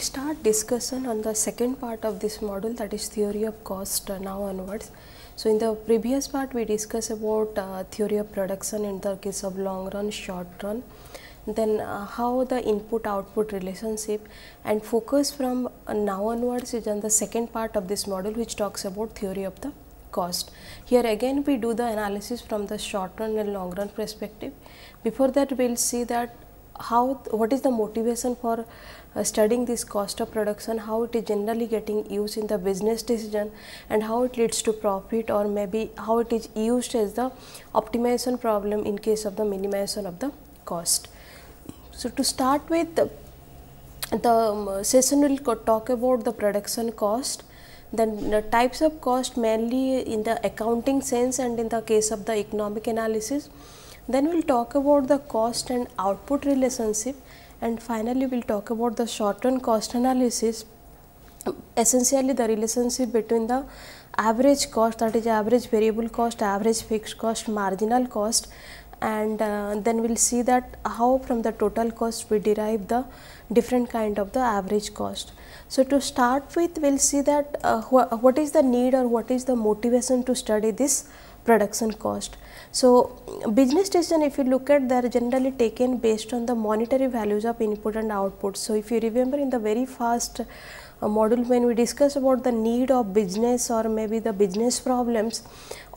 will start discussion on the second part of this module that is theory of cost uh, now onwards. So, in the previous part we discussed about uh, theory of production in the case of long run, short run, then uh, how the input output relationship and focus from uh, now onwards is on the second part of this module which talks about theory of the cost. Here again we do the analysis from the short run and long run perspective. Before that we will see that how what is the motivation for uh, studying this cost of production, how it is generally getting used in the business decision and how it leads to profit or maybe how it is used as the optimization problem in case of the minimization of the cost. So, to start with the, the um, session will talk about the production cost then the types of cost mainly in the accounting sense and in the case of the economic analysis. Then we will talk about the cost and output relationship and finally, we will talk about the short-run cost analysis. Essentially, the relationship between the average cost that is average variable cost, average fixed cost, marginal cost and uh, then we will see that how from the total cost we derive the different kind of the average cost. So, to start with we will see that uh, wh what is the need or what is the motivation to study this production cost. So, business decision if you look at they are generally taken based on the monetary values of input and output. So, if you remember in the very first uh, module when we discussed about the need of business or maybe the business problems,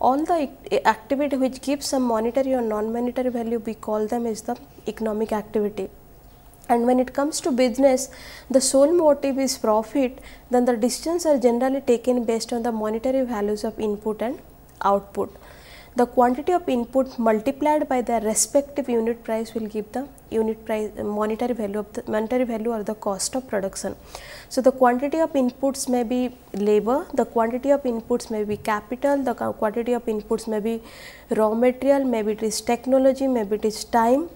all the eh, activity which gives some monetary or non-monetary value we call them as the economic activity and when it comes to business the sole motive is profit then the decisions are generally taken based on the monetary values of input and output the quantity of input multiplied by the respective unit price will give the unit price uh, monetary value of the monetary value or the cost of production. So, the quantity of inputs may be labor, the quantity of inputs may be capital, the quantity of inputs may be raw material, maybe it is technology, maybe it is time.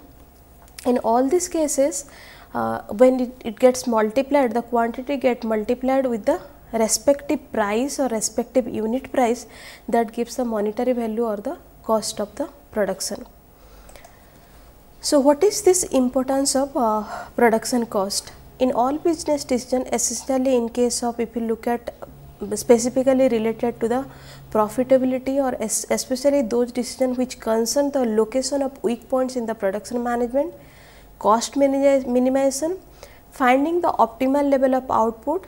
In all these cases, uh, when it, it, gets multiplied, the quantity get multiplied with the respective price or respective unit price that gives the monetary value or the cost of the production. So, what is this importance of uh, production cost? In all business decision essentially in case of if you look at um, specifically related to the profitability or especially those decision which concern the location of weak points in the production management, cost minimization, finding the optimal level of output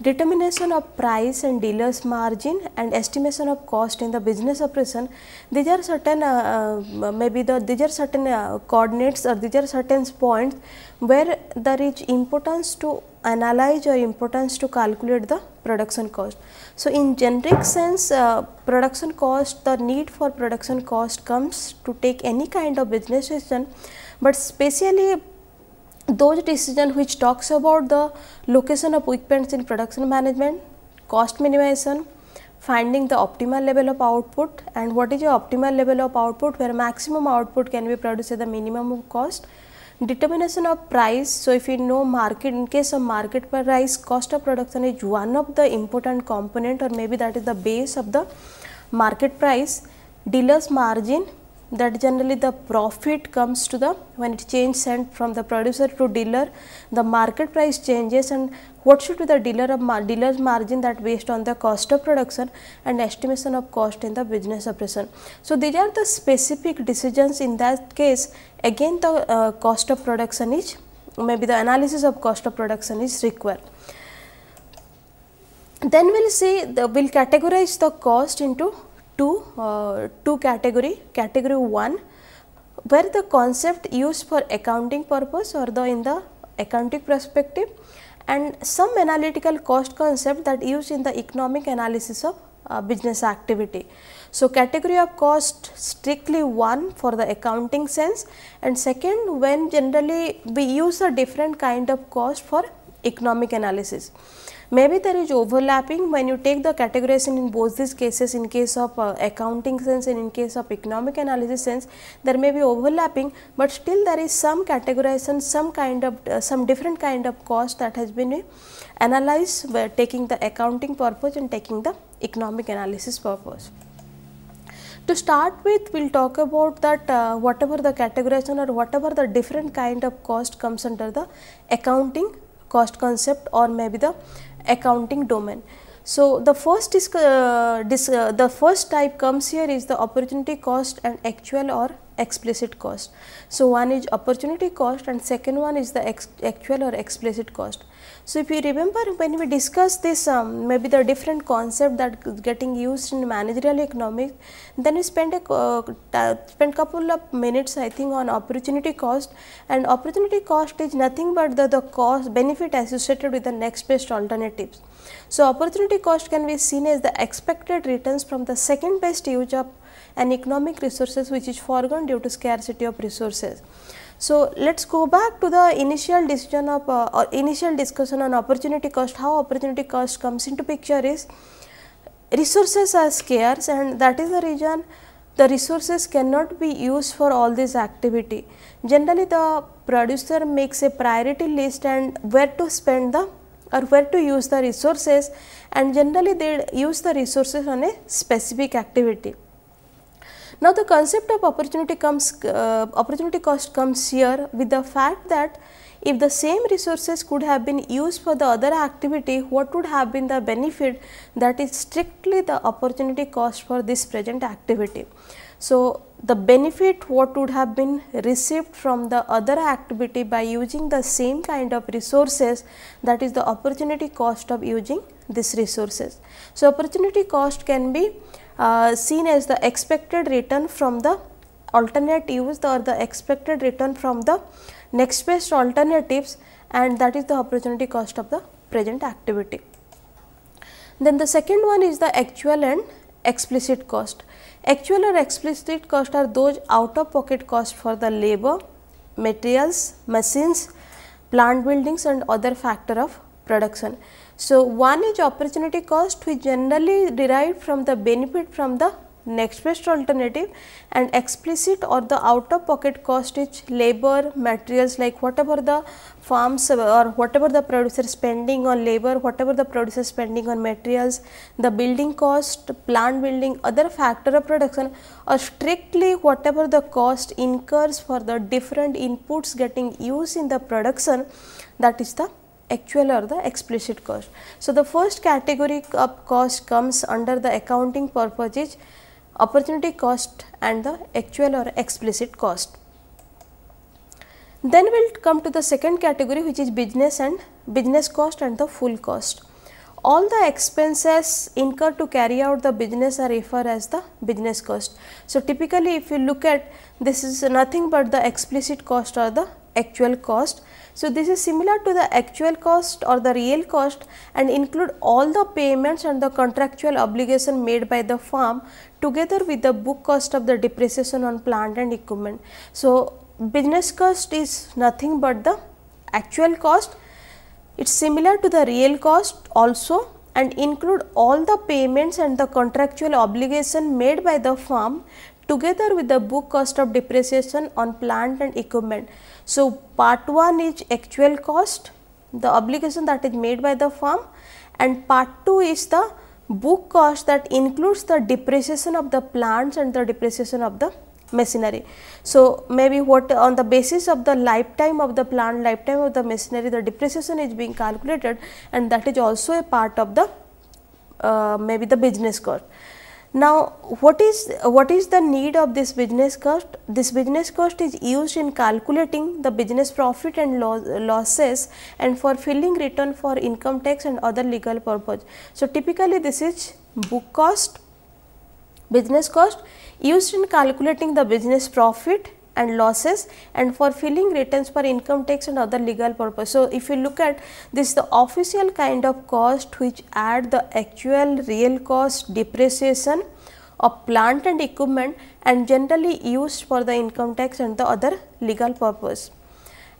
determination of price and dealer's margin and estimation of cost in the business operation these are certain uh, uh, maybe the these are certain uh, coordinates or these are certain points where there is importance to analyze or importance to calculate the production cost. So, in generic sense uh, production cost the need for production cost comes to take any kind of business decision, but specially those decisions which talks about the location of equipments in production management, cost minimization, finding the optimal level of output and what is your optimal level of output where maximum output can be produced at the minimum of cost, determination of price. So, if you know market in case of market price cost of production is one of the important component or maybe that is the base of the market price, dealers margin that generally the profit comes to the when it changes sent from the producer to dealer the market price changes and what should be the dealer of uh, mar dealer's margin that based on the cost of production and estimation of cost in the business operation. So, these are the specific decisions in that case again the uh, cost of production is maybe the analysis of cost of production is required. Then we will see we will categorize the cost into two, uh, two category, category 1 where the concept used for accounting purpose or the in the accounting perspective and some analytical cost concept that used in the economic analysis of uh, business activity. So, category of cost strictly one for the accounting sense and second when generally we use a different kind of cost for economic analysis. Maybe there is overlapping when you take the categorization in both these cases in case of uh, accounting sense and in case of economic analysis sense there may be overlapping, but still there is some categorization some kind of uh, some different kind of cost that has been uh, analyzed by taking the accounting purpose and taking the economic analysis purpose. To start with, we will talk about that uh, whatever the categorization or whatever the different kind of cost comes under the accounting cost concept or maybe the accounting domain. So, the first is, uh, this, uh, the first type comes here is the opportunity cost and actual or explicit cost. So, one is opportunity cost and second one is the actual or explicit cost. So, if you remember when we discussed this um, maybe the different concept that getting used in managerial economics, then we spent a uh, spent couple of minutes I think on opportunity cost and opportunity cost is nothing but the, the cost benefit associated with the next best alternatives. So, opportunity cost can be seen as the expected returns from the second best use of an economic resources which is foregone due to scarcity of resources. So, let us go back to the initial decision of uh, or initial discussion on opportunity cost, how opportunity cost comes into picture is resources are scarce and that is the reason the resources cannot be used for all this activity. Generally the producer makes a priority list and where to spend the or where to use the resources and generally they use the resources on a specific activity. Now, the concept of opportunity comes uh, opportunity cost comes here with the fact that if the same resources could have been used for the other activity, what would have been the benefit that is strictly the opportunity cost for this present activity. So, the benefit what would have been received from the other activity by using the same kind of resources that is the opportunity cost of using these resources. So, opportunity cost can be uh, seen as the expected return from the alternate used or the expected return from the next best alternatives and that is the opportunity cost of the present activity. Then the second one is the actual and explicit cost. Actual or explicit cost are those out of pocket cost for the labor, materials, machines, plant buildings and other factor of production. So, one is opportunity cost which generally derived from the benefit from the next best alternative and explicit or the out of pocket cost is labor, materials like whatever the farms or whatever the producer spending on labor, whatever the producer spending on materials, the building cost, plant building, other factor of production or strictly whatever the cost incurs for the different inputs getting used in the production that is the actual or the explicit cost. So, the first category of cost comes under the accounting purposes opportunity cost and the actual or explicit cost. Then we will come to the second category which is business and business cost and the full cost. All the expenses incurred to carry out the business are referred as the business cost. So, typically if you look at this is nothing but the explicit cost or the actual cost so, this is similar to the actual cost or the real cost and include all the payments and the contractual obligation made by the firm together with the book cost of the depreciation on plant and equipment. So, business cost is nothing but the actual cost. It is similar to the real cost also and include all the payments and the contractual obligation made by the firm together with the book cost of depreciation on plant and equipment. So, part 1 is actual cost, the obligation that is made by the firm and part 2 is the book cost that includes the depreciation of the plants and the depreciation of the machinery. So, maybe what on the basis of the lifetime of the plant, lifetime of the machinery, the depreciation is being calculated and that is also a part of the uh, maybe the business cost. Now, what is what is the need of this business cost? This business cost is used in calculating the business profit and losses and for filling return for income tax and other legal purpose. So, typically this is book cost, business cost used in calculating the business profit and losses and for filling returns for income tax and other legal purpose. So, if you look at this the official kind of cost which add the actual real cost depreciation of plant and equipment and generally used for the income tax and the other legal purpose.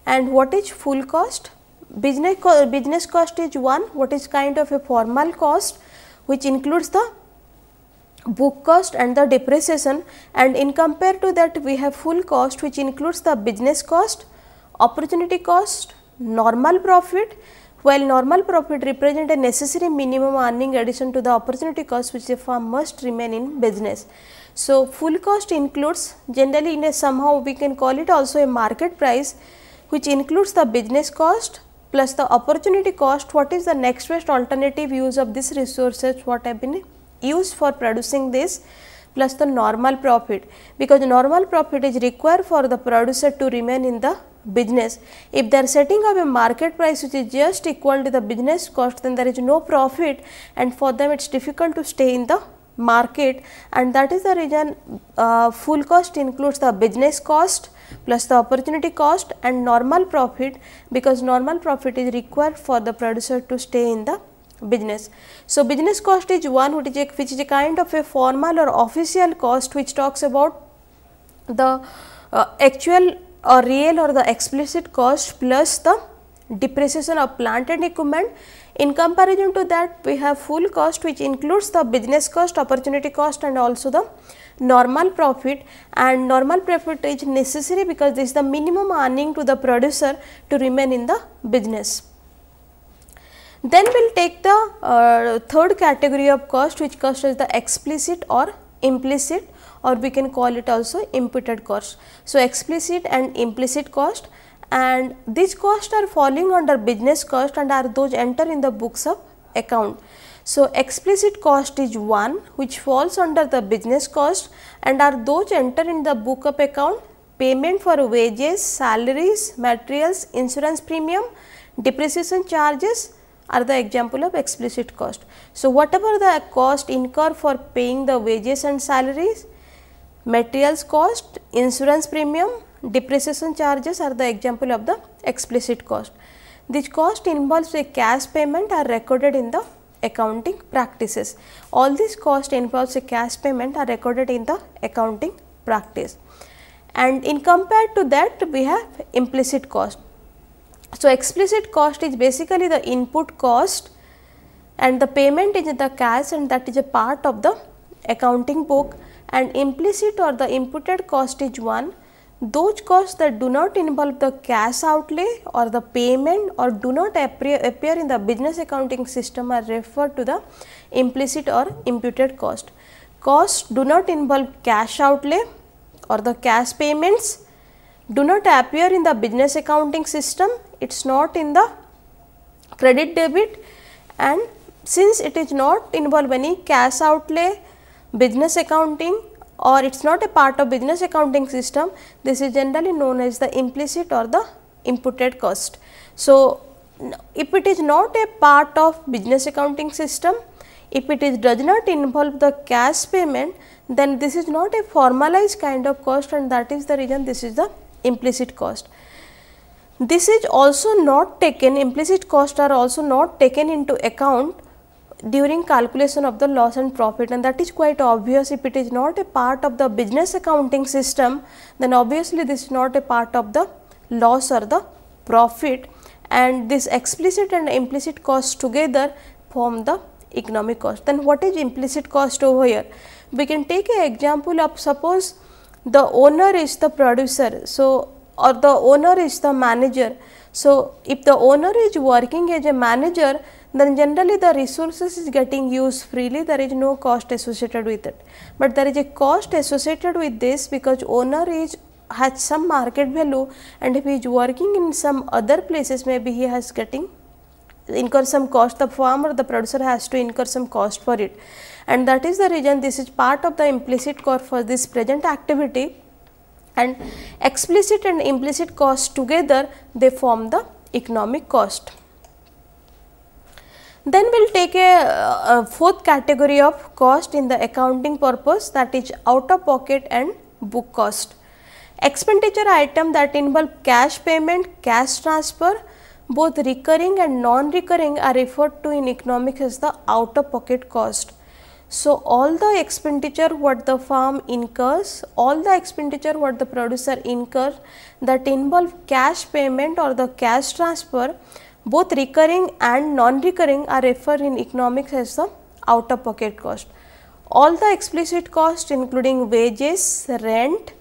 And what is full cost? Business, co business cost is one what is kind of a formal cost which includes the book cost and the depreciation and in compare to that we have full cost which includes the business cost, opportunity cost, normal profit while normal profit represent a necessary minimum earning addition to the opportunity cost which the firm must remain in business. So, full cost includes generally in a somehow we can call it also a market price which includes the business cost plus the opportunity cost what is the next best alternative use of this resources what have been used for producing this plus the normal profit because normal profit is required for the producer to remain in the business. If they are setting up a market price which is just equal to the business cost then there is no profit and for them it is difficult to stay in the market and that is the reason uh, full cost includes the business cost plus the opportunity cost and normal profit because normal profit is required for the producer to stay in the business. So business cost is one which is a, which is a kind of a formal or official cost which talks about the uh, actual or real or the explicit cost plus the depreciation of plant and equipment. In comparison to that we have full cost which includes the business cost, opportunity cost and also the normal profit and normal profit is necessary because this is the minimum earning to the producer to remain in the business. Then we will take the uh, third category of cost which cost is the explicit or implicit or we can call it also imputed cost. So, explicit and implicit cost and these costs are falling under business cost and are those enter in the books of account. So, explicit cost is one which falls under the business cost and are those enter in the book of account payment for wages, salaries, materials, insurance premium, depreciation charges are the example of explicit cost. So, whatever the cost incurred for paying the wages and salaries, materials cost, insurance premium, depreciation charges are the example of the explicit cost. This cost involves a cash payment are recorded in the accounting practices. All these cost involves a cash payment are recorded in the accounting practice. And in compared to that we have implicit cost so, explicit cost is basically the input cost and the payment is the cash and that is a part of the accounting book and implicit or the imputed cost is one those costs that do not involve the cash outlay or the payment or do not appear, appear in the business accounting system are referred to the implicit or imputed cost. Costs do not involve cash outlay or the cash payments do not appear in the business accounting system, it is not in the credit debit and since it is not involve any cash outlay, business accounting or it is not a part of business accounting system, this is generally known as the implicit or the imputed cost. So, if it is not a part of business accounting system, if it is does not involve the cash payment, then this is not a formalized kind of cost and that is the reason this is the implicit cost. This is also not taken implicit cost are also not taken into account during calculation of the loss and profit and that is quite obvious if it is not a part of the business accounting system then obviously this is not a part of the loss or the profit and this explicit and implicit cost together form the economic cost. Then what is implicit cost over here? We can take an example of suppose the owner is the producer. So, or the owner is the manager. So, if the owner is working as a manager, then generally the resources is getting used freely, there is no cost associated with it. But there is a cost associated with this because owner is has some market value and if he is working in some other places maybe he has getting incur some cost the farmer the producer has to incur some cost for it and that is the reason this is part of the implicit cost for this present activity and explicit and implicit cost together they form the economic cost. Then we will take a, a, fourth category of cost in the accounting purpose that is out of pocket and book cost. Expenditure item that involve cash payment, cash transfer, both recurring and non-recurring are referred to in economics as the out of pocket cost. So, all the expenditure what the farm incurs, all the expenditure what the producer incurs that involve cash payment or the cash transfer, both recurring and non-recurring are referred in economics as the out of pocket cost. All the explicit cost including wages, rent,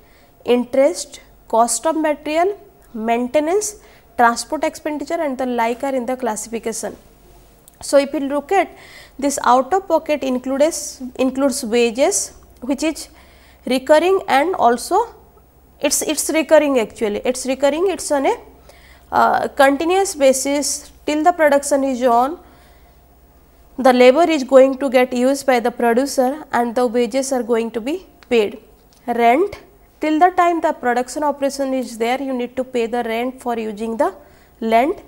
interest, cost of material, maintenance, transport expenditure and the like are in the classification. So, if you look at this out of pocket includes, includes wages which is recurring and also it's it's recurring actually it's recurring it's on a uh, continuous basis till the production is on the labor is going to get used by the producer and the wages are going to be paid rent till the time the production operation is there you need to pay the rent for using the land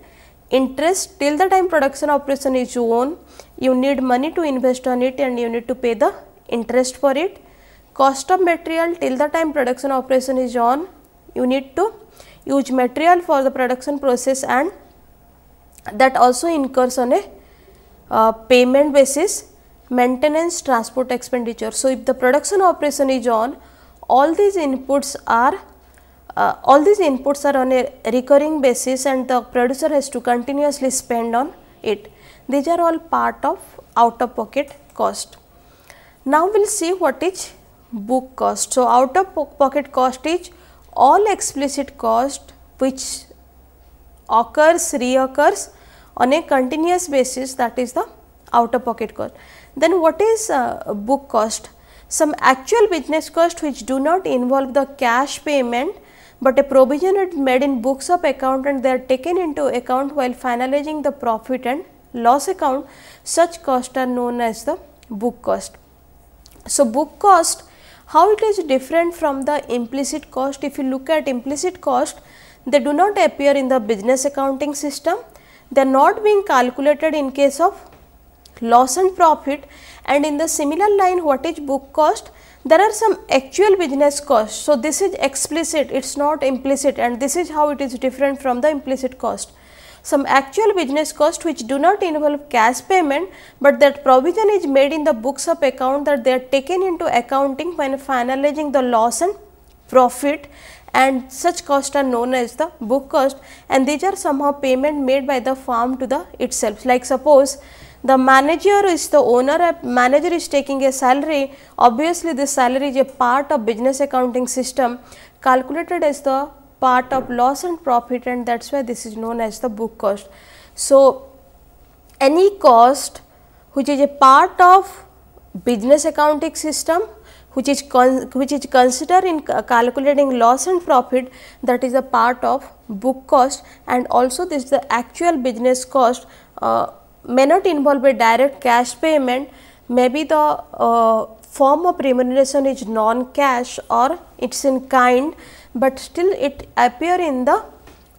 interest till the time production operation is on you need money to invest on it and you need to pay the interest for it cost of material till the time production operation is on you need to use material for the production process and that also incurs on a uh, payment basis maintenance transport expenditure so if the production operation is on all these inputs are uh, all these inputs are on a recurring basis and the producer has to continuously spend on it. These are all part of out of pocket cost. Now, we will see what is book cost. So, out of po pocket cost is all explicit cost which occurs, reoccurs on a continuous basis that is the out of pocket cost. Then what is uh, book cost? Some actual business cost which do not involve the cash payment but a provision is made in books of account and they are taken into account while finalizing the profit and loss account, such costs are known as the book cost. So, book cost, how it is different from the implicit cost? If you look at implicit cost, they do not appear in the business accounting system, they are not being calculated in case of loss and profit and in the similar line what is book cost? There are some actual business costs. So, this is explicit, it is not implicit and this is how it is different from the implicit cost. Some actual business costs which do not involve cash payment, but that provision is made in the books of account that they are taken into accounting when finalizing the loss and profit and such costs are known as the book cost and these are somehow payment made by the firm to the itself. Like suppose the manager is the owner manager is taking a salary obviously this salary is a part of business accounting system calculated as the part of loss and profit and that is why this is known as the book cost. So, any cost which is a part of business accounting system which is which is considered in calculating loss and profit that is a part of book cost and also this is the actual business cost uh, may not involve a direct cash payment, maybe the uh, form of remuneration is non-cash or it's in kind, but still it appear in the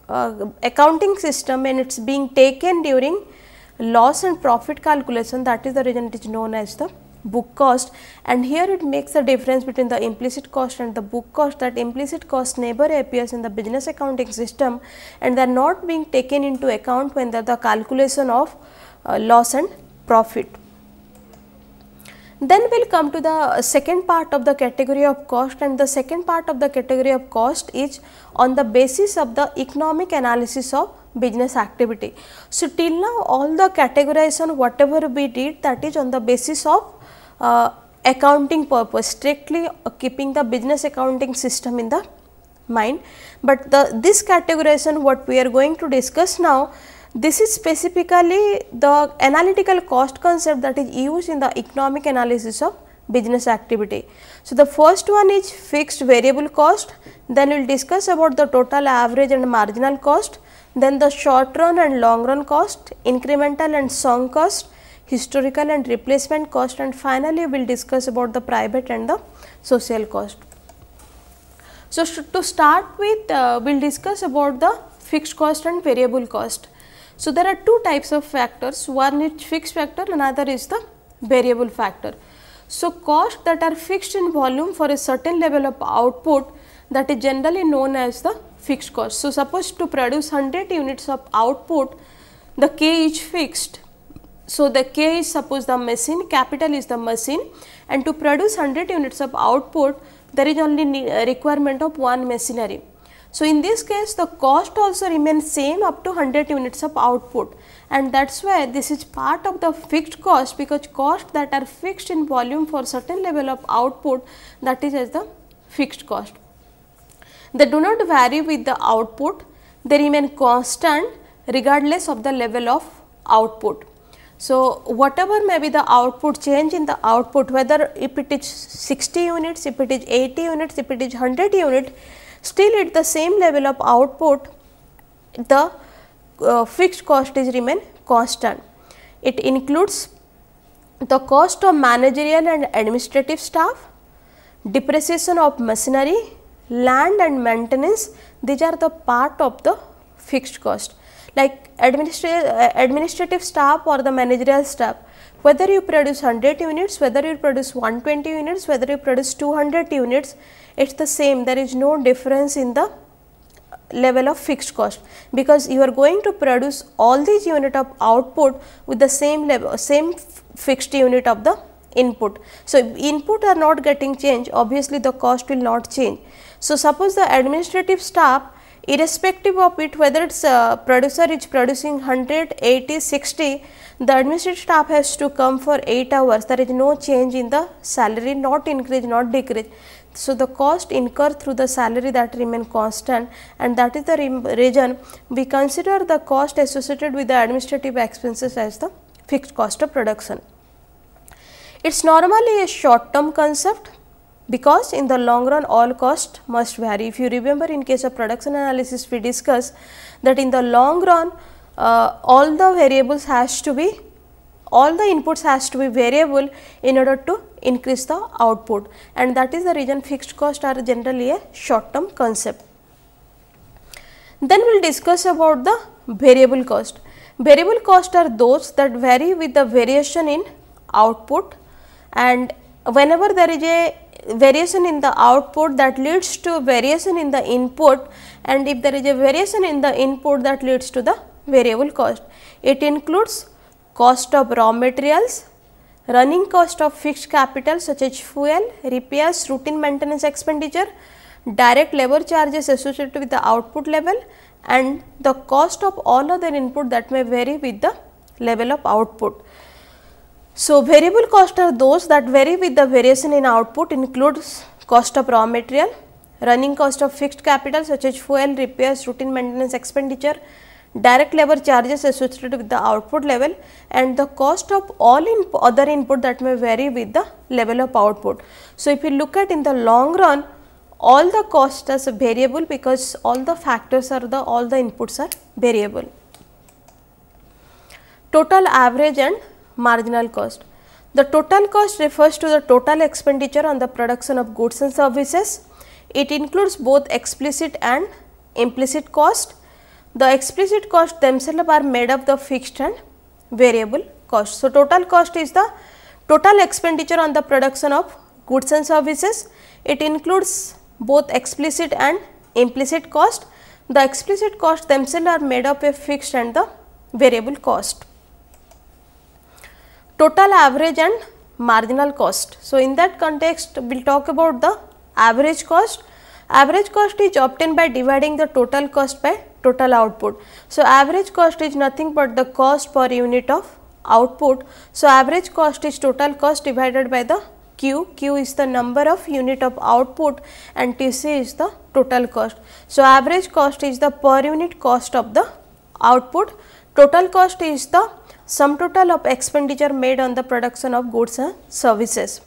uh, accounting system and it's being taken during loss and profit calculation that is the reason it is known as the book cost and here it makes the difference between the implicit cost and the book cost that implicit cost never appears in the business accounting system and they are not being taken into account when the, the calculation of uh, loss and profit. Then we will come to the second part of the category of cost and the second part of the category of cost is on the basis of the economic analysis of business activity. So, till now all the categorization whatever we did that is on the basis of uh, accounting purpose strictly uh, keeping the business accounting system in the mind. But the this categorization what we are going to discuss now this is specifically the analytical cost concept that is used in the economic analysis of business activity. So, the first one is fixed variable cost, then we will discuss about the total average and marginal cost, then the short run and long run cost, incremental and sunk cost, historical and replacement cost and finally, we will discuss about the private and the social cost. So, to start with, uh, we will discuss about the fixed cost and variable cost. So, there are two types of factors one is fixed factor another is the variable factor. So, costs that are fixed in volume for a certain level of output that is generally known as the fixed cost. So, suppose to produce 100 units of output the K is fixed. So, the K is suppose the machine capital is the machine and to produce 100 units of output there is only uh, requirement of one machinery. So, in this case the cost also remains same up to 100 units of output and that is why this is part of the fixed cost because cost that are fixed in volume for certain level of output that is as the fixed cost. They do not vary with the output, they remain constant regardless of the level of output. So, whatever may be the output change in the output whether if it is 60 units, if it is 80 units, if it is 100 unit Still at the same level of output, the uh, fixed cost is remain constant. It includes the cost of managerial and administrative staff, depreciation of machinery, land and maintenance, these are the part of the fixed cost. Like uh, administrative staff or the managerial staff, whether you produce 100 units, whether you produce 120 units, whether you produce 200 units, it is the same, there is no difference in the level of fixed cost because you are going to produce all these unit of output with the same level, same fixed unit of the input. So, input are not getting changed, obviously the cost will not change. So, suppose the administrative staff irrespective of it whether its producer is producing 100, 80, 60, the administrative staff has to come for 8 hours. There is no change in the salary, not increase, not decrease. So, the cost incurred through the salary that remain constant and that is the reason we consider the cost associated with the administrative expenses as the fixed cost of production. It is normally a short term concept because in the long run all cost must vary. If you remember in case of production analysis we discuss that in the long run uh, all the variables has to be all the inputs has to be variable in order to increase the output and that is the reason fixed cost are generally a short term concept. Then we will discuss about the variable cost. Variable cost are those that vary with the variation in output and whenever there is a variation in the output that leads to variation in the input and if there is a variation in the input that leads to the variable cost. It includes cost of raw materials, running cost of fixed capital such as fuel, repairs, routine maintenance expenditure, direct labor charges associated with the output level and the cost of all other input that may vary with the level of output. So, variable cost are those that vary with the variation in output includes cost of raw material, running cost of fixed capital such as fuel, repairs, routine maintenance expenditure, direct labor charges associated with the output level and the cost of all other input that may vary with the level of output. So, if you look at in the long run all the cost as a variable because all the factors are the all the inputs are variable. Total average and marginal cost. The total cost refers to the total expenditure on the production of goods and services. It includes both explicit and implicit cost. The explicit cost themselves are made up of fixed and variable cost. So, total cost is the total expenditure on the production of goods and services. It includes both explicit and implicit cost. The explicit cost themselves are made up of fixed and the variable cost total average and marginal cost. So, in that context we will talk about the average cost. Average cost is obtained by dividing the total cost by total output. So, average cost is nothing but the cost per unit of output. So, average cost is total cost divided by the Q, Q is the number of unit of output and TC is the total cost. So, average cost is the per unit cost of the output, total cost is the sum total of expenditure made on the production of goods and services.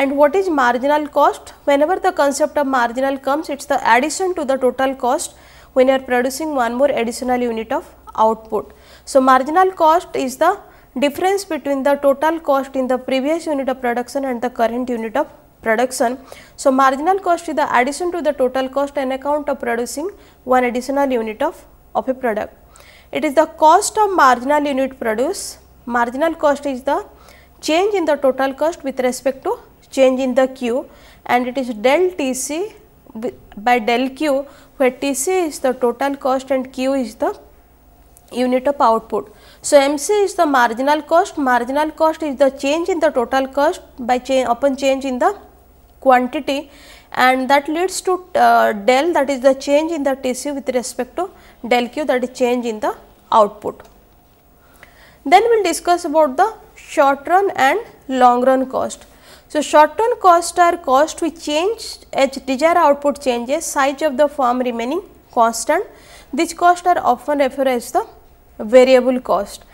And what is marginal cost? Whenever the concept of marginal comes, it is the addition to the total cost when you are producing one more additional unit of output. So, marginal cost is the difference between the total cost in the previous unit of production and the current unit of production. So, marginal cost is the addition to the total cost in account of producing one additional unit of, of a product. It is the cost of marginal unit produce. Marginal cost is the change in the total cost with respect to change in the Q and it is del TC by del Q where TC is the total cost and Q is the unit of output. So, MC is the marginal cost, marginal cost is the change in the total cost by change upon change in the quantity and that leads to uh, del that is the change in the tissue with respect to del q that is change in the output. Then we will discuss about the short run and long run cost. So, short run cost are cost which change as eh, desired output changes size of the firm remaining constant. These costs are often referred as the variable cost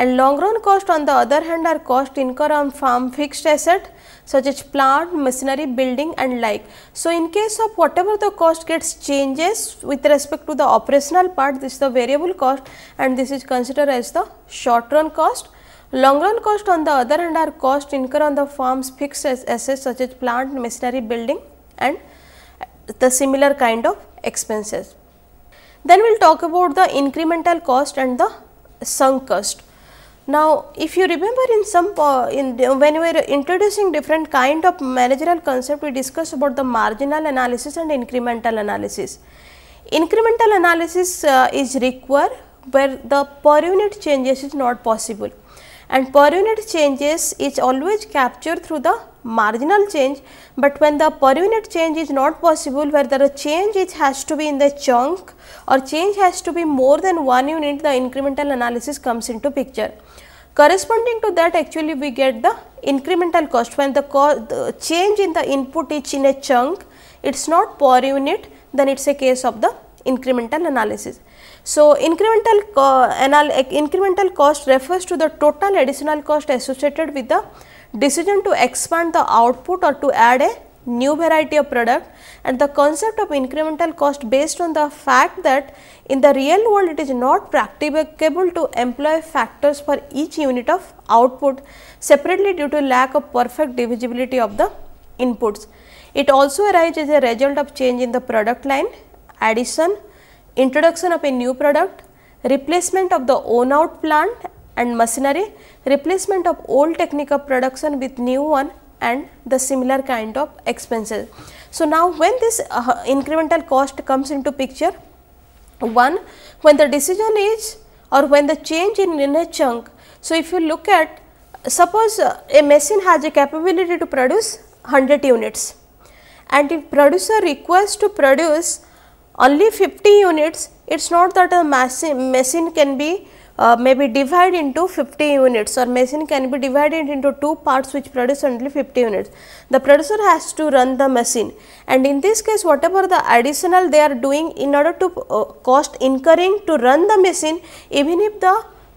and long run cost on the other hand are cost incurred on farm fixed asset such as plant, machinery, building and like. So, in case of whatever the cost gets changes with respect to the operational part this is the variable cost and this is considered as the short run cost. Long run cost on the other hand are cost incurred on the farm's fixed assets such as plant, machinery, building and the similar kind of expenses. Then we will talk about the incremental cost and the sunk cost. Now, if you remember in some uh, in when we were introducing different kind of managerial concept, we discussed about the marginal analysis and incremental analysis. Incremental analysis uh, is required where the per unit changes is not possible and per unit changes is always captured through the marginal change, but when the per unit change is not possible where the change it has to be in the chunk or change has to be more than one unit the incremental analysis comes into picture. Corresponding to that actually we get the incremental cost when the, co the change in the input is in a chunk it is not per unit then it is a case of the incremental analysis. So, incremental, co incremental cost refers to the total additional cost associated with the decision to expand the output or to add a new variety of product and the concept of incremental cost based on the fact that in the real world it is not practicable to employ factors for each unit of output separately due to lack of perfect divisibility of the inputs. It also arises as a result of change in the product line, addition, introduction of a new product, replacement of the own out plant and machinery, replacement of old technique of production with new one and the similar kind of expenses. So, now when this uh, incremental cost comes into picture, one when the decision is or when the change in in a chunk. So, if you look at suppose uh, a machine has a capability to produce 100 units and if producer requests to produce only 50 units, it is not that a machine can be uh, may be divided into 50 units or machine can be divided into two parts which produce only 50 units. The producer has to run the machine and in this case whatever the additional they are doing in order to uh, cost incurring to run the machine even if the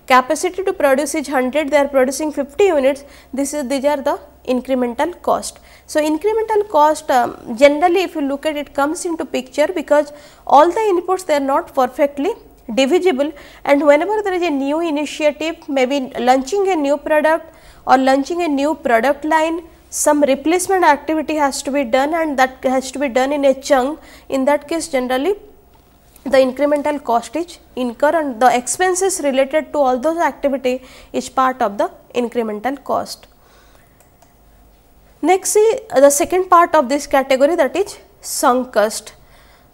capacity to produce is 100 they are producing 50 units this is these are the incremental cost. So, incremental cost um, generally if you look at it comes into picture because all the inputs they are not perfectly divisible and whenever there is a new initiative maybe launching a new product or launching a new product line some replacement activity has to be done and that has to be done in a chunk in that case generally the incremental cost is incurred and the expenses related to all those activity is part of the incremental cost. Next see the second part of this category that is sunk cost.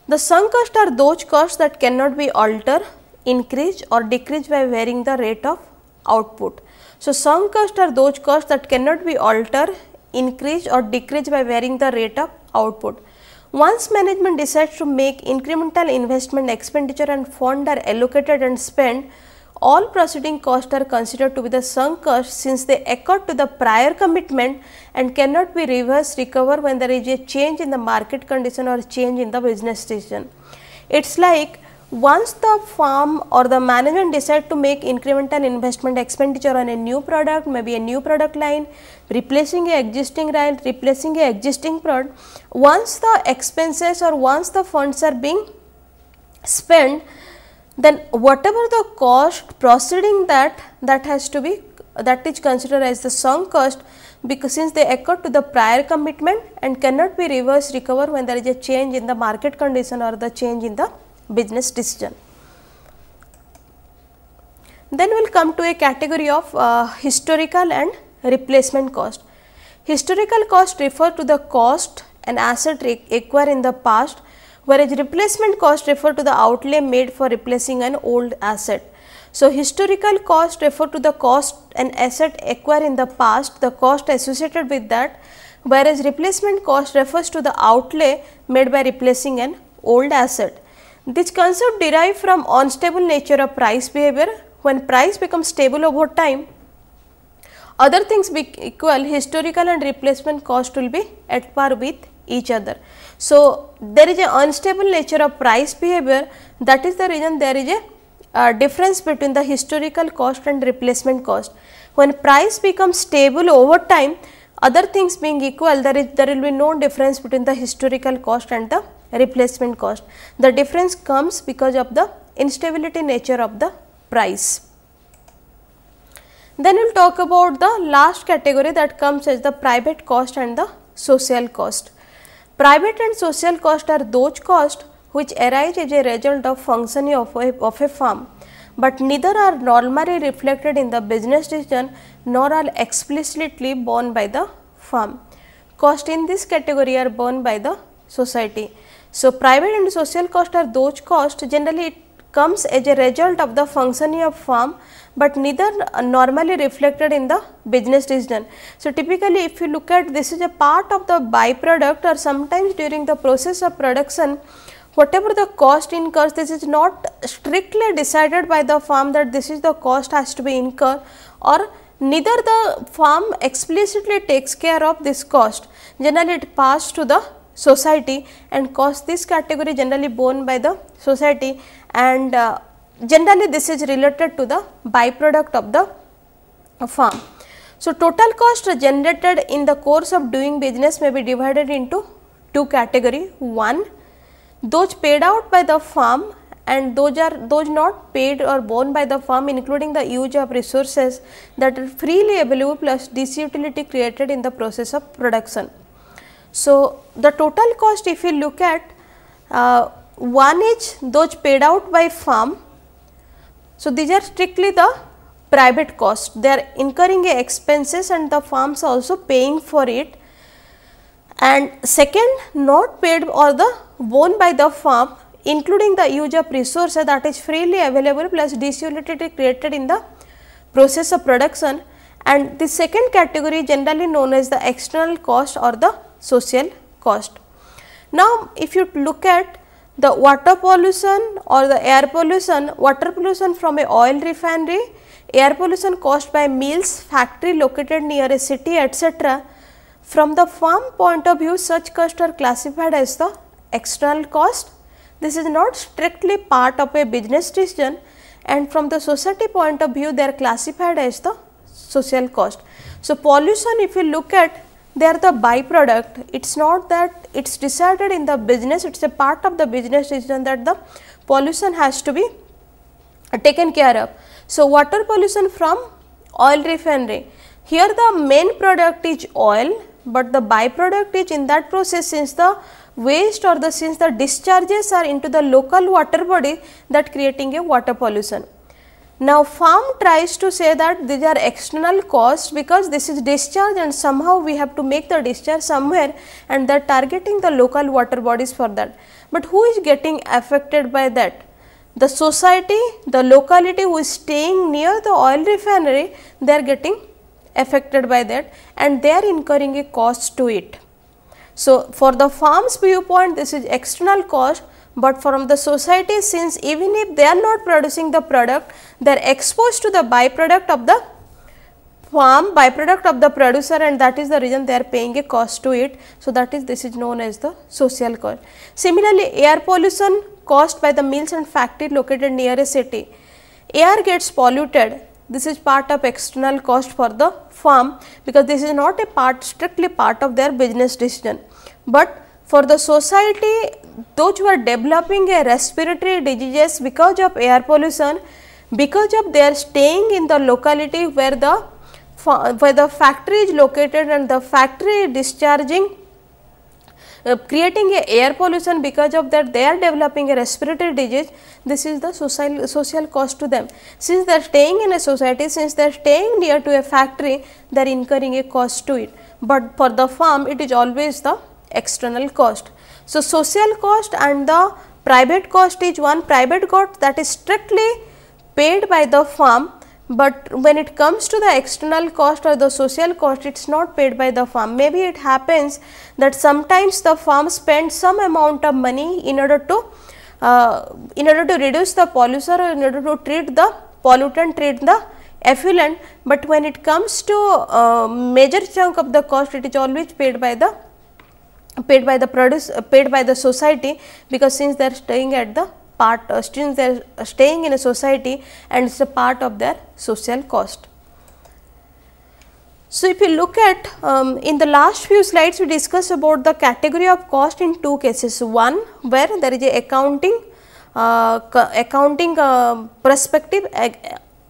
The sunk cost are those costs that cannot be altered, increased or decreased by varying the rate of output. So, sunk cost are those costs that cannot be altered, increased or decreased by varying the rate of output. Once management decides to make incremental investment expenditure and fund are allocated and spent, all proceeding costs are considered to be the sunk costs since they accord to the prior commitment and cannot be reversed recover when there is a change in the market condition or change in the business decision. It is like once the firm or the management decide to make incremental investment expenditure on a new product, maybe a new product line, replacing a existing line, replacing a existing product, once the expenses or once the funds are being spent, then whatever the cost proceeding that that has to be that is considered as the sunk cost because since they occur to the prior commitment and cannot be reverse recover when there is a change in the market condition or the change in the business decision. Then we will come to a category of uh, historical and replacement cost. Historical cost refer to the cost an asset acquired in the past whereas replacement cost refer to the outlay made for replacing an old asset. So, historical cost refer to the cost an asset acquired in the past, the cost associated with that, whereas replacement cost refers to the outlay made by replacing an old asset. This concept derived from unstable nature of price behavior. When price becomes stable over time, other things be equal, historical and replacement cost will be at par with each other. So, there is an unstable nature of price behavior that is the reason there is a uh, difference between the historical cost and replacement cost. When price becomes stable over time, other things being equal there is there will be no difference between the historical cost and the replacement cost. The difference comes because of the instability nature of the price. Then we will talk about the last category that comes as the private cost and the social cost. Private and social cost are those costs which arise as a result of functioning of a, of a firm, but neither are normally reflected in the business decision nor are explicitly borne by the firm. Cost in this category are borne by the society. So, private and social cost are those costs generally comes as a result of the functioning of firm, but neither normally reflected in the business decision. So, typically if you look at this is a part of the byproduct or sometimes during the process of production, whatever the cost incurs this is not strictly decided by the firm that this is the cost has to be incurred or neither the firm explicitly takes care of this cost. Generally it passed to the society and cost this category generally borne by the society and uh, generally this is related to the byproduct of the farm. So, total cost generated in the course of doing business may be divided into two category. One, those paid out by the firm and those are those not paid or borne by the firm including the use of resources that are freely available plus disutility created in the process of production. So, the total cost if you look at uh, one is those paid out by firm. So, these are strictly the private cost. They are incurring expenses and the firms are also paying for it. And second not paid or the borne by the firm including the use of resources that is freely available plus disunity created in the process of production. And the second category generally known as the external cost or the social cost. Now, if you look at the water pollution or the air pollution, water pollution from a oil refinery, air pollution caused by mills, factory located near a city etc. From the farm point of view such costs are classified as the external cost. This is not strictly part of a business decision and from the society point of view they are classified as the social cost. So, pollution if you look at they are the byproduct, it is not that it is decided in the business, it is a part of the business decision that the pollution has to be taken care of. So, water pollution from oil refinery. Here the main product is oil, but the byproduct is in that process since the waste or the since the discharges are into the local water body that creating a water pollution. Now, firm tries to say that these are external costs because this is discharge and somehow we have to make the discharge somewhere and they are targeting the local water bodies for that. But who is getting affected by that? The society, the locality who is staying near the oil refinery, they are getting affected by that and they are incurring a cost to it. So, for the farm's viewpoint, this is external cost, but from the society since even if they are not producing the product, they are exposed to the byproduct of the farm, byproduct of the producer and that is the reason they are paying a cost to it. So, that is this is known as the social cost. Similarly, air pollution caused by the mills and factory located near a city. Air gets polluted this is part of external cost for the farm because this is not a part strictly part of their business decision, but for the society those who are developing a respiratory diseases because of air pollution because of their staying in the locality where the where the factory is located and the factory discharging uh, creating a air pollution because of that they are developing a respiratory disease this is the social social cost to them since they are staying in a society since they are staying near to a factory they are incurring a cost to it but for the farm it is always the external cost. So, social cost and the private cost is one private cost that is strictly paid by the firm, but when it comes to the external cost or the social cost it is not paid by the firm. Maybe it happens that sometimes the firm spends some amount of money in order to uh, in order to reduce the pollution or in order to treat the pollutant treat the effluent, but when it comes to uh, major chunk of the cost it is always paid by the paid by the produce uh, paid by the society because since they are staying at the part uh, they are uh, staying in a society and it is a part of their social cost. So, if you look at um, in the last few slides we discussed about the category of cost in two cases one where there is a accounting uh, accounting uh, perspective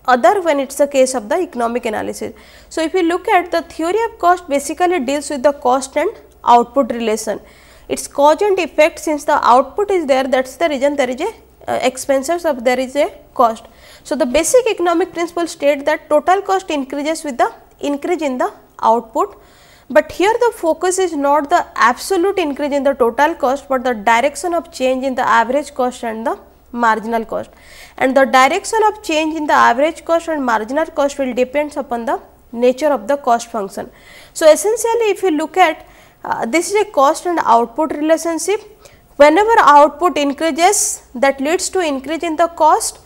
other when it is a case of the economic analysis. So, if you look at the theory of cost basically deals with the cost and output relation. It is cause effect since the output is there that is the reason there is a uh, expenses of there is a cost. So, the basic economic principle states that total cost increases with the increase in the output, but here the focus is not the absolute increase in the total cost, but the direction of change in the average cost and the marginal cost. And the direction of change in the average cost and marginal cost will depends upon the nature of the cost function. So, essentially if you look at uh, this is a cost and output relationship. Whenever output increases that leads to increase in the cost,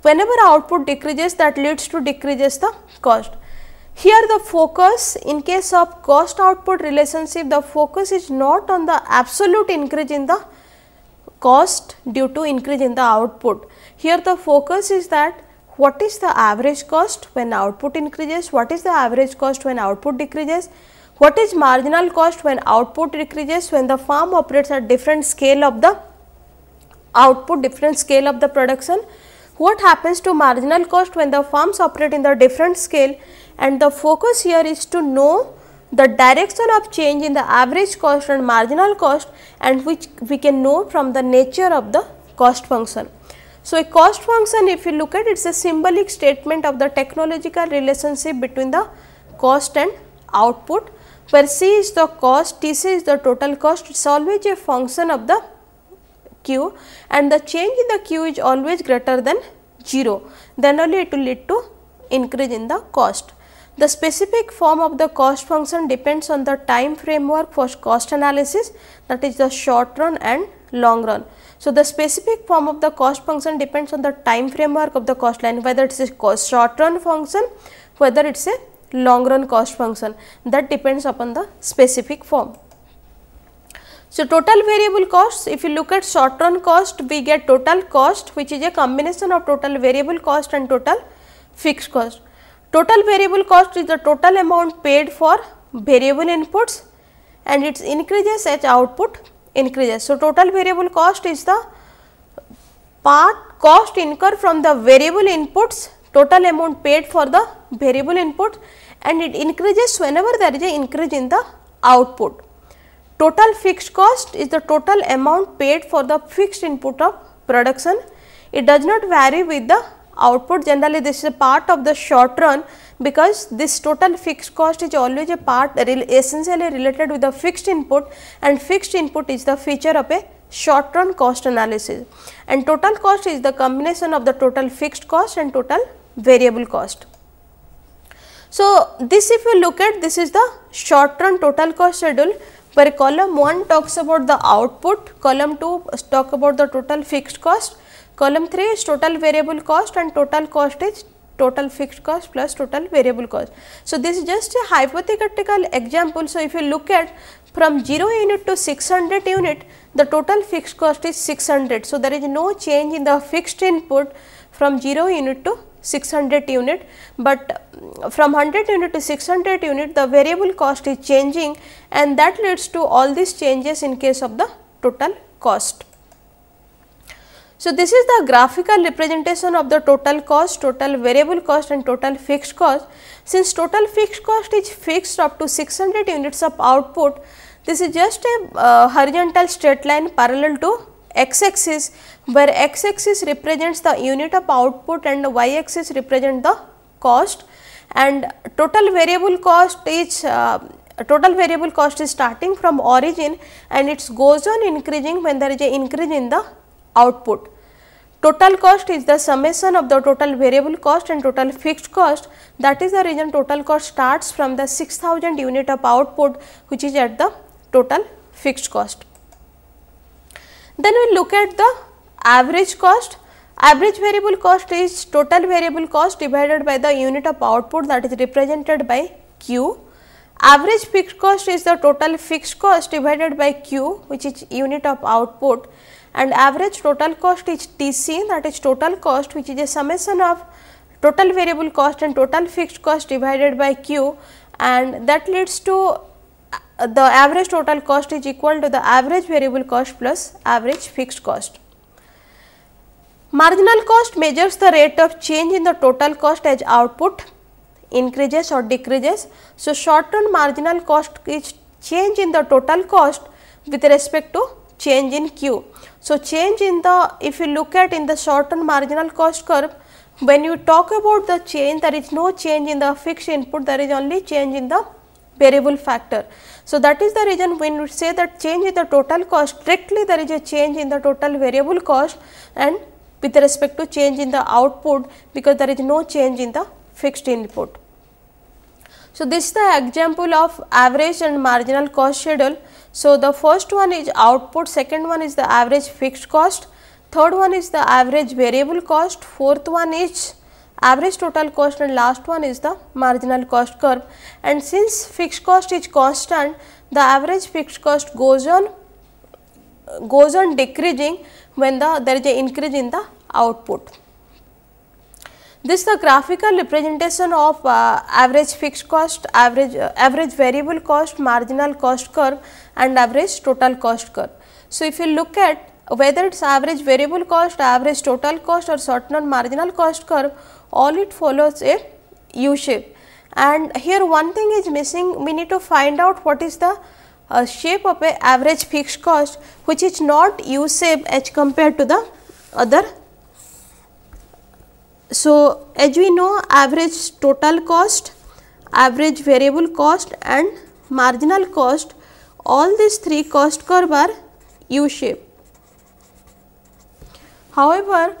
whenever output decreases that leads to decreases the cost. Here the focus in case of cost output relationship the focus is not on the absolute increase in the cost due to increase in the output. Here the focus is that what is the average cost when output increases, what is the average cost when output decreases what is marginal cost when output decreases when the farm operates at different scale of the output, different scale of the production? What happens to marginal cost when the farms operate in the different scale and the focus here is to know the direction of change in the average cost and marginal cost and which we can know from the nature of the cost function. So, a cost function if you look at it is a symbolic statement of the technological relationship between the cost and output where C is the cost, TC is the total cost, it is always a function of the Q and the change in the Q is always greater than 0, then only it will lead to increase in the cost. The specific form of the cost function depends on the time framework for cost analysis that is the short run and long run. So, the specific form of the cost function depends on the time framework of the cost line whether it is a short run function, whether it is a long run cost function that depends upon the specific form. So, total variable costs if you look at short run cost we get total cost which is a combination of total variable cost and total fixed cost. Total variable cost is the total amount paid for variable inputs and it increases as output increases. So, total variable cost is the part cost incurred from the variable inputs total amount paid for the variable input and it increases whenever there is an increase in the output. Total fixed cost is the total amount paid for the fixed input of production. It does not vary with the output generally this is a part of the short run because this total fixed cost is always a part essentially related with the fixed input and fixed input is the feature of a short run cost analysis and total cost is the combination of the total fixed cost and total variable cost. So, this if you look at this is the short run total cost schedule where column 1 talks about the output, column 2 talk about the total fixed cost, column 3 is total variable cost and total cost is total fixed cost plus total variable cost. So, this is just a hypothetical example. So, if you look at from 0 unit to 600 unit, the total fixed cost is 600. So, there is no change in the fixed input from 0 unit to 600 unit, but from 100 unit to 600 unit the variable cost is changing and that leads to all these changes in case of the total cost. So, this is the graphical representation of the total cost, total variable cost and total fixed cost. Since total fixed cost is fixed up to 600 units of output, this is just a uh, horizontal straight line parallel to x axis where x axis represents the unit of output and y axis represent the cost and total variable cost is uh, total variable cost is starting from origin and it goes on increasing when there is a increase in the output. Total cost is the summation of the total variable cost and total fixed cost that is the reason total cost starts from the 6000 unit of output which is at the total fixed cost. Then we look at the average cost. Average variable cost is total variable cost divided by the unit of output that is represented by Q. Average fixed cost is the total fixed cost divided by Q which is unit of output and average total cost is TC that is total cost which is a summation of total variable cost and total fixed cost divided by Q and that leads to the average total cost is equal to the average variable cost plus average fixed cost. Marginal cost measures the rate of change in the total cost as output increases or decreases. So, short term marginal cost is change in the total cost with respect to change in Q. So, change in the if you look at in the short term marginal cost curve when you talk about the change there is no change in the fixed input there is only change in the variable factor. So, that is the reason when we say that change in the total cost strictly there is a change in the total variable cost and with respect to change in the output because there is no change in the fixed input. So, this is the example of average and marginal cost schedule. So, the first one is output, second one is the average fixed cost, third one is the average variable cost, fourth one is average total cost and last one is the marginal cost curve. And since fixed cost is constant, the average fixed cost goes on goes on decreasing when the there is an increase in the output. This is the graphical representation of uh, average fixed cost, average uh, average variable cost, marginal cost curve and average total cost curve. So, if you look at whether it is average variable cost, average total cost or certain marginal cost curve, all it follows a U shape. And here one thing is missing, we need to find out what is the uh, shape of a average fixed cost which is not U shape as compared to the other. So, as we know average total cost, average variable cost and marginal cost all these three cost curve are U shape. However,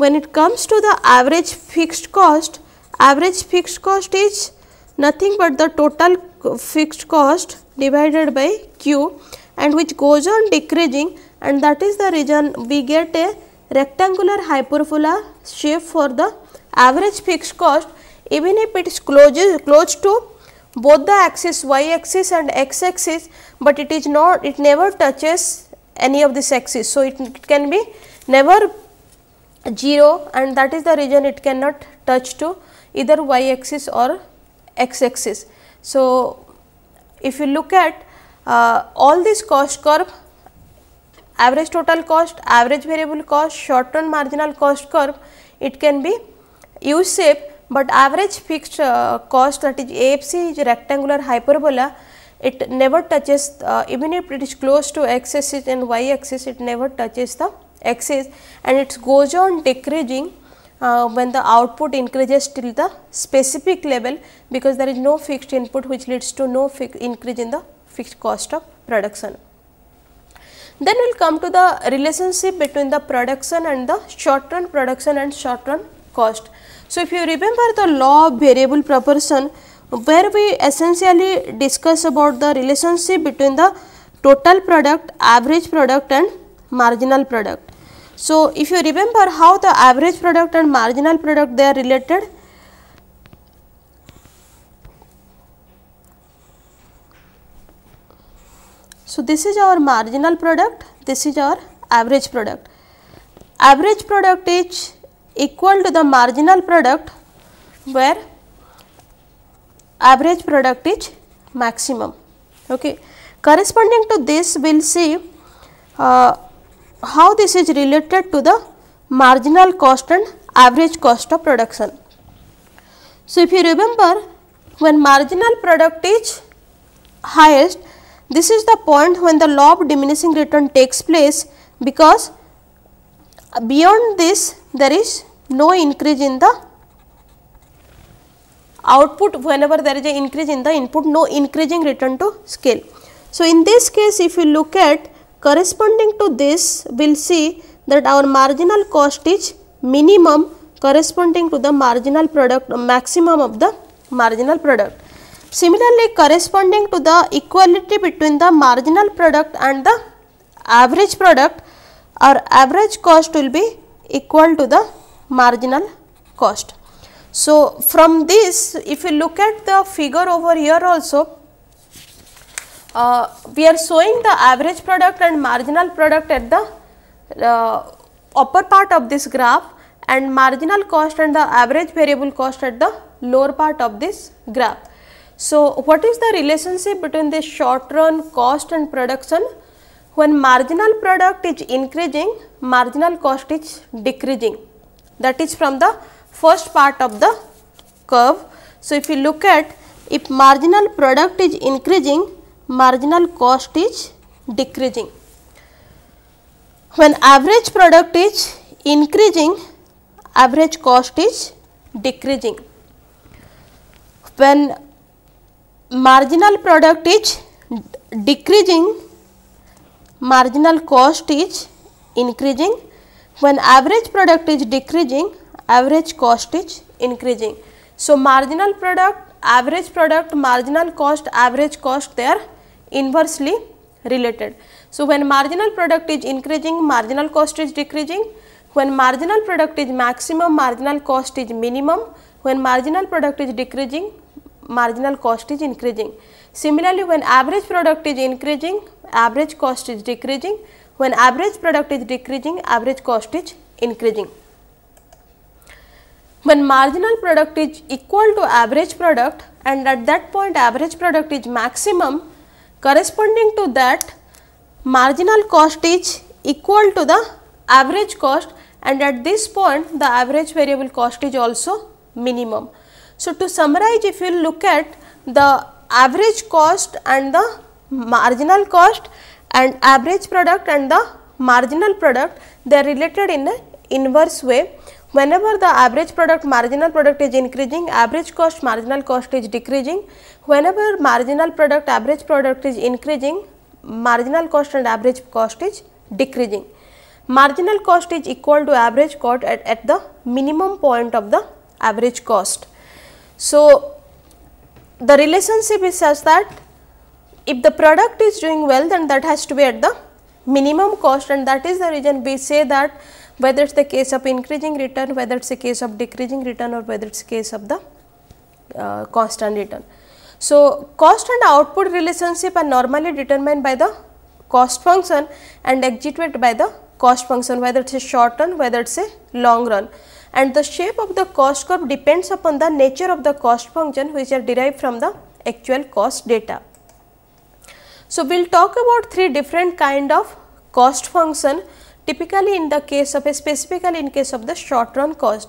when it comes to the average fixed cost, average fixed cost is nothing but the total fixed cost divided by Q and which goes on decreasing and that is the reason we get a rectangular hyperbola shape for the average fixed cost even if it is close, close to both the axis y axis and x axis, but it is not it never touches any of this axis. So, it, it can be never 0 and that is the region it cannot touch to either y axis or x axis. So, if you look at uh, all these cost curve average total cost, average variable cost, short run marginal cost curve it can be U shape, but average fixed uh, cost that is AFC is rectangular hyperbola it never touches uh, even if it is close to x axis and y axis it never touches the axis and it goes on decreasing uh, when the output increases till the specific level because there is no fixed input which leads to no increase in the fixed cost of production. Then we will come to the relationship between the production and the short run production and short run cost. So, if you remember the law of variable proportion where we essentially discuss about the relationship between the total product, average product and marginal product. So, if you remember how the average product and marginal product they are related, So, this is our marginal product, this is our average product. Average product is equal to the marginal product where average product is maximum. Okay. Corresponding to this, we will see uh, how this is related to the marginal cost and average cost of production. So, if you remember when marginal product is highest, this is the point when the law of diminishing return takes place because beyond this there is no increase in the output whenever there is an increase in the input no increasing return to scale. So, in this case if you look at Corresponding to this, we will see that our marginal cost is minimum corresponding to the marginal product maximum of the marginal product. Similarly, corresponding to the equality between the marginal product and the average product, our average cost will be equal to the marginal cost. So, from this if you look at the figure over here also uh, we are showing the average product and marginal product at the uh, upper part of this graph and marginal cost and the average variable cost at the lower part of this graph. So, what is the relationship between the short run cost and production? When marginal product is increasing, marginal cost is decreasing that is from the first part of the curve. So, if you look at if marginal product is increasing, marginal cost is decreasing. When average product is increasing, average cost is decreasing. When marginal product is decreasing, marginal cost is increasing. When average product is decreasing, average cost is increasing. So, marginal product, average product, marginal cost, average cost they are inversely related. So, when marginal product is increasing, marginal cost is decreasing. When marginal product is maximum, marginal cost is minimum. When marginal product is decreasing, marginal cost is increasing. Similarly, when average product is increasing, average cost is decreasing. When average product is decreasing, average cost is increasing. When marginal product is equal to average product and at that point average product is maximum, Corresponding to that marginal cost is equal to the average cost and at this point the average variable cost is also minimum. So, to summarize if you look at the average cost and the marginal cost and average product and the marginal product they are related in a inverse way Whenever the average product marginal product is increasing, average cost marginal cost is decreasing. Whenever marginal product average product is increasing, marginal cost and average cost is decreasing. Marginal cost is equal to average cost at, at the minimum point of the average cost. So, the relationship is such that if the product is doing well then that has to be at the minimum cost and that is the reason we say that whether it is the case of increasing return, whether it is the case of decreasing return or whether it is the case of the uh, constant return. So, cost and output relationship are normally determined by the cost function and executed by the cost function whether it is a short run, whether it is a long run. And the shape of the cost curve depends upon the nature of the cost function which are derived from the actual cost data. So, we will talk about three different kind of cost function typically in the case of specifically in case of the short run cost.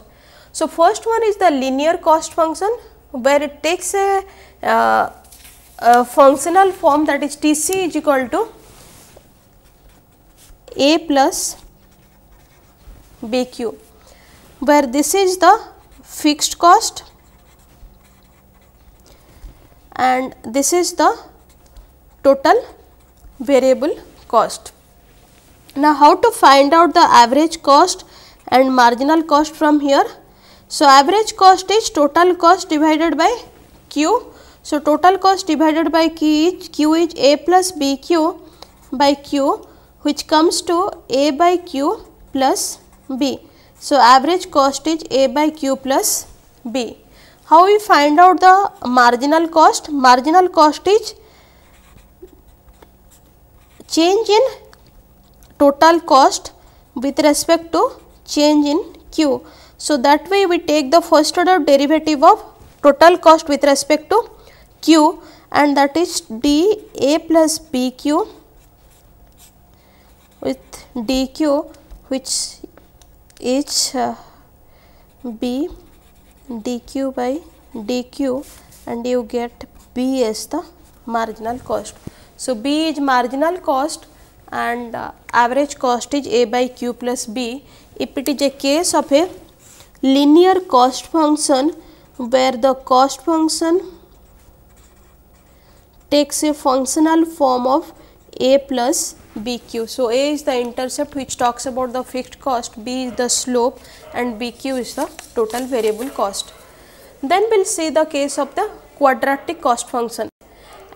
So, first one is the linear cost function where it takes a, uh, a functional form that is T c is equal to a plus b q where this is the fixed cost and this is the total variable cost. Now how to find out the average cost and marginal cost from here? So average cost is total cost divided by Q. So total cost divided by Q is, Q is A plus BQ by Q which comes to A by Q plus B. So average cost is A by Q plus B. How we find out the marginal cost? Marginal cost is change in total cost with respect to change in Q. So, that way we take the first order derivative of total cost with respect to Q and that is dA plus BQ with dQ which is uh, B dQ by dQ and you get B as the marginal cost. So, B is marginal cost and uh, average cost is A by Q plus B. If it is a case of a linear cost function where the cost function takes a functional form of A plus BQ. So, A is the intercept which talks about the fixed cost, B is the slope and BQ is the total variable cost. Then we will see the case of the quadratic cost function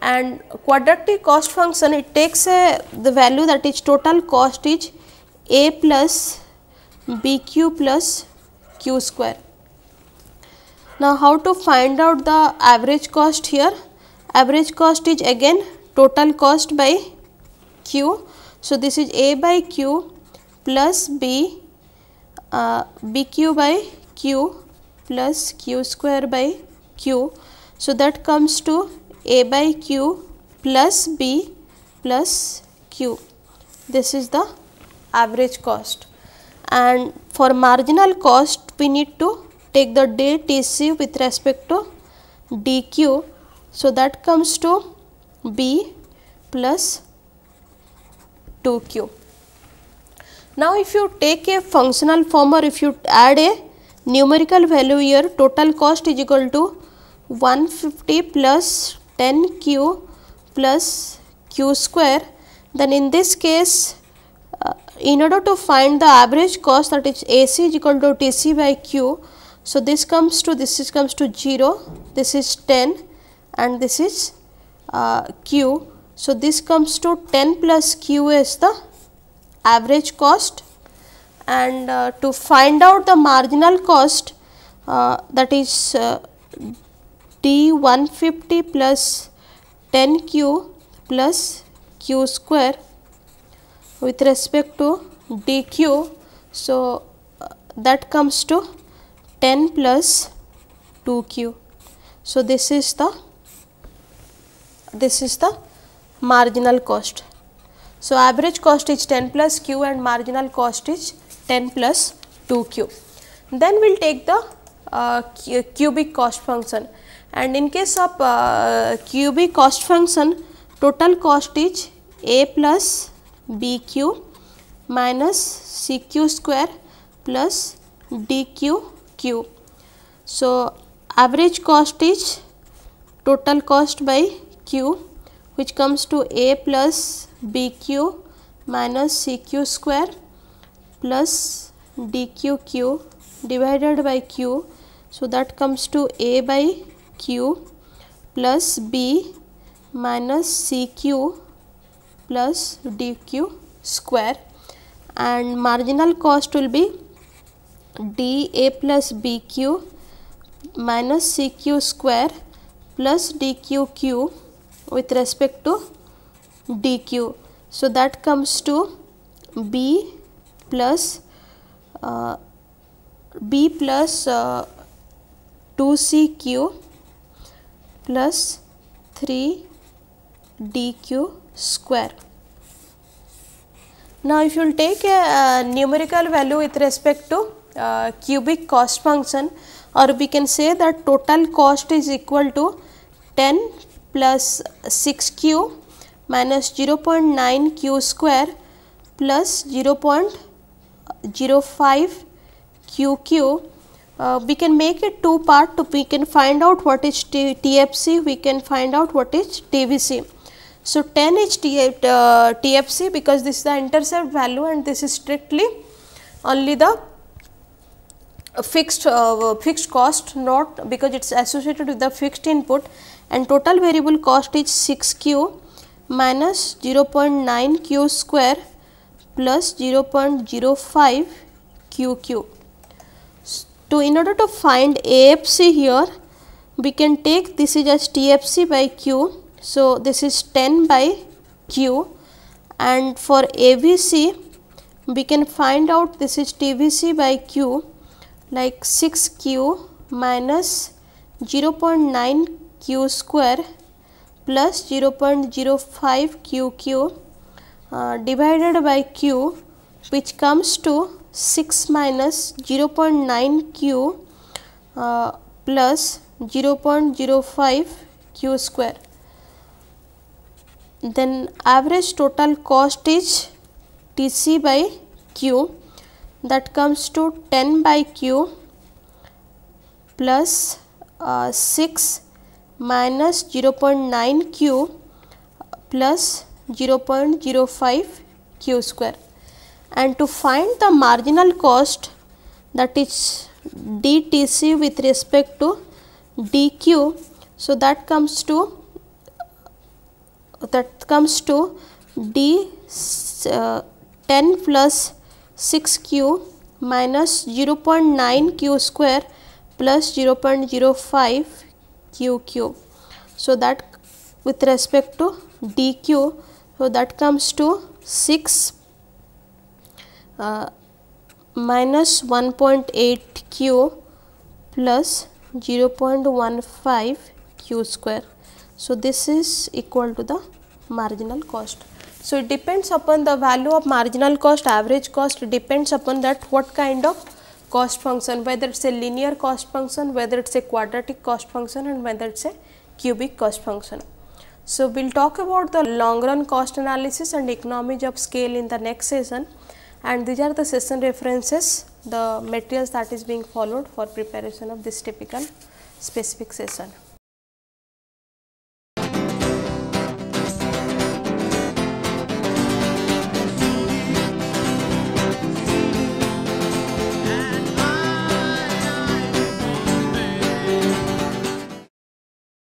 and quadratic cost function it takes a, uh, the value that is total cost is a plus bq plus q square. Now, how to find out the average cost here? Average cost is again total cost by q. So, this is a by q plus b uh, bq by q plus q square by q. So, that comes to a by q plus b plus q. This is the average cost. And for marginal cost, we need to take the DTC with respect to DQ. So that comes to B plus 2Q. Now if you take a functional form or if you add a numerical value here, total cost is equal to 150 plus 10q plus q square then in this case uh, in order to find the average cost that is AC is equal to TC by Q. So, this comes to this is comes to 0, this is 10 and this is uh, Q. So, this comes to 10 plus Q is the average cost and uh, to find out the marginal cost uh, that is uh, T150 plus 10Q plus Q square with respect to DQ. So, uh, that comes to 10 plus 2Q. So, this is the this is the marginal cost. So, average cost is 10 plus Q and marginal cost is 10 plus 2Q. Then we will take the uh, cubic cost function and in case of uh, QB cost function total cost is A plus BQ minus CQ square plus DQQ. So, average cost is total cost by Q which comes to A plus BQ minus CQ square plus DQQ divided by Q. So, that comes to A by Q plus B minus C Q plus D Q square and marginal cost will be D A plus B Q minus C Q square plus D Q Q with respect to D Q so that comes to be plus B plus two C Q plus 3 dq square. Now, if you will take a, numerical value with respect to uh, cubic cost function or we can say that total cost is equal to 10 plus 6q minus 0.9 q square plus 0.05 qq uh, we can make it two part we can find out what is T TFC, we can find out what is TVC. So, 10 is uh, TFC because this is the intercept value and this is strictly only the fixed uh, fixed cost not because it is associated with the fixed input and total variable cost is 6 q minus 0 0.9 q square plus 0 0.05 qq to in order to find AFC here we can take this is as TFC by Q. So, this is 10 by Q and for AVC we can find out this is TVC by Q like 6Q minus 0.9 Q square plus 0.05 QQ uh, divided by Q which comes to 6 minus 0.9 q uh, plus 0.05 q square. Then average total cost is TC by q that comes to 10 by q plus, uh, 6 minus 0.9 q plus 0.05 q square and to find the marginal cost that is dTC with respect to dQ. So, that comes to that comes to d uh, 10 plus 6q minus 0 0.9q square plus 0 0.05 Q. So, that with respect to dq, so that comes to 6 uh, minus 1.8 q plus 0.15 q square. So, this is equal to the marginal cost. So, it depends upon the value of marginal cost, average cost depends upon that what kind of cost function, whether it is a linear cost function, whether it is a quadratic cost function and whether it is a cubic cost function. So, we will talk about the long run cost analysis and economies of scale in the next session and these are the session references, the materials that is being followed for preparation of this typical specific session.